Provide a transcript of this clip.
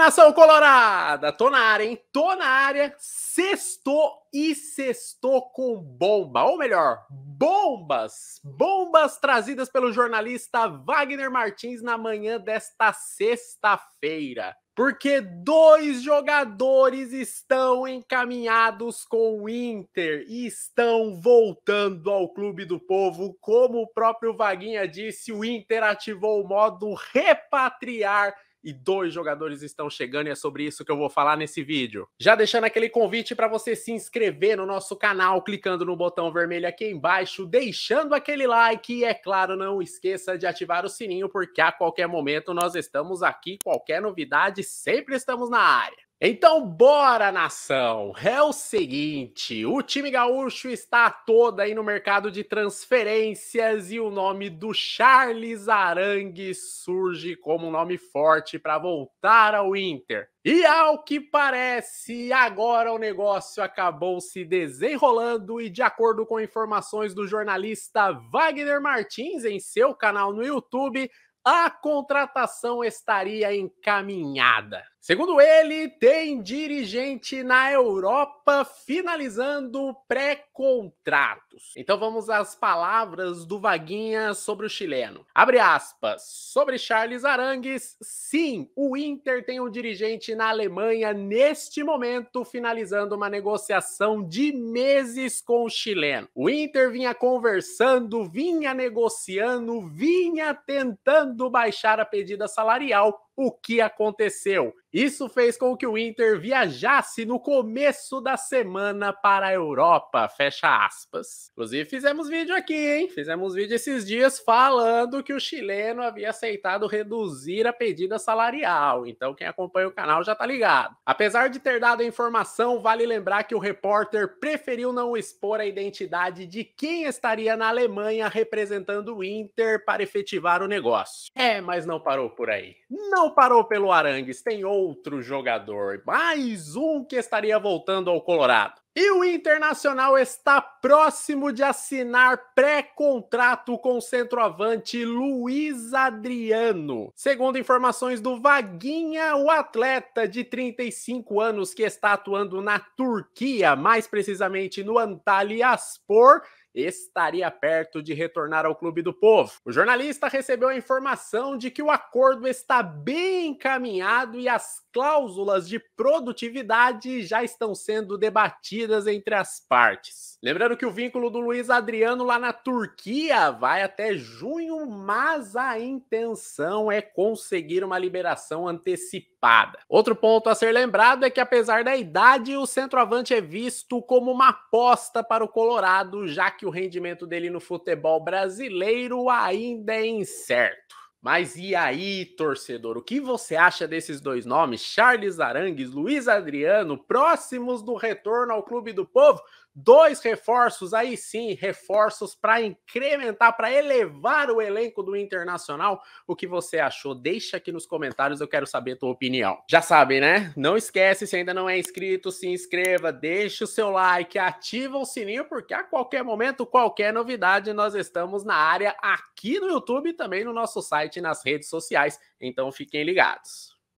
nação colorada! Tô na área, hein? Tô na área. Sextou e sextou com bomba. Ou melhor, bombas. Bombas trazidas pelo jornalista Wagner Martins na manhã desta sexta-feira. Porque dois jogadores estão encaminhados com o Inter e estão voltando ao Clube do Povo. Como o próprio Vaguinha disse, o Inter ativou o modo repatriar e dois jogadores estão chegando e é sobre isso que eu vou falar nesse vídeo. Já deixando aquele convite para você se inscrever no nosso canal clicando no botão vermelho aqui embaixo, deixando aquele like e é claro, não esqueça de ativar o sininho porque a qualquer momento nós estamos aqui, qualquer novidade sempre estamos na área. Então, bora, nação! É o seguinte: o time gaúcho está todo aí no mercado de transferências e o nome do Charles Arangue surge como um nome forte para voltar ao Inter. E ao que parece, agora o negócio acabou se desenrolando e, de acordo com informações do jornalista Wagner Martins em seu canal no YouTube, a contratação estaria encaminhada. Segundo ele, tem dirigente na Europa finalizando pré-contratos. Então vamos às palavras do Vaguinha sobre o chileno. Abre aspas. Sobre Charles Arangues, sim, o Inter tem um dirigente na Alemanha neste momento finalizando uma negociação de meses com o chileno. O Inter vinha conversando, vinha negociando, vinha tentando baixar a pedida salarial o que aconteceu. Isso fez com que o Inter viajasse no começo da semana para a Europa, fecha aspas. Inclusive fizemos vídeo aqui, hein? Fizemos vídeo esses dias falando que o chileno havia aceitado reduzir a pedida salarial. Então quem acompanha o canal já tá ligado. Apesar de ter dado a informação, vale lembrar que o repórter preferiu não expor a identidade de quem estaria na Alemanha representando o Inter para efetivar o negócio. É, mas não parou por aí. Não não parou pelo Arangues, tem outro jogador, mais um que estaria voltando ao Colorado. E o Internacional está próximo de assinar pré-contrato com o centroavante Luiz Adriano. Segundo informações do Vaguinha, o atleta de 35 anos que está atuando na Turquia, mais precisamente no Antalyaspor, estaria perto de retornar ao Clube do Povo. O jornalista recebeu a informação de que o acordo está bem encaminhado e as cláusulas de produtividade já estão sendo debatidas entre as partes. Lembrando que o vínculo do Luiz Adriano lá na Turquia vai até junho, mas a intenção é conseguir uma liberação antecipada. Outro ponto a ser lembrado é que, apesar da idade, o centroavante é visto como uma aposta para o Colorado, já que que o rendimento dele no futebol brasileiro ainda é incerto. Mas e aí, torcedor, o que você acha desses dois nomes? Charles Arangues, Luiz Adriano, próximos do retorno ao Clube do Povo? Dois reforços, aí sim, reforços para incrementar, para elevar o elenco do Internacional. O que você achou? Deixa aqui nos comentários, eu quero saber a tua opinião. Já sabem, né? Não esquece, se ainda não é inscrito, se inscreva, deixa o seu like, ativa o sininho, porque a qualquer momento, qualquer novidade, nós estamos na área aqui no YouTube e também no nosso site site e nas redes sociais. Então fiquem ligados.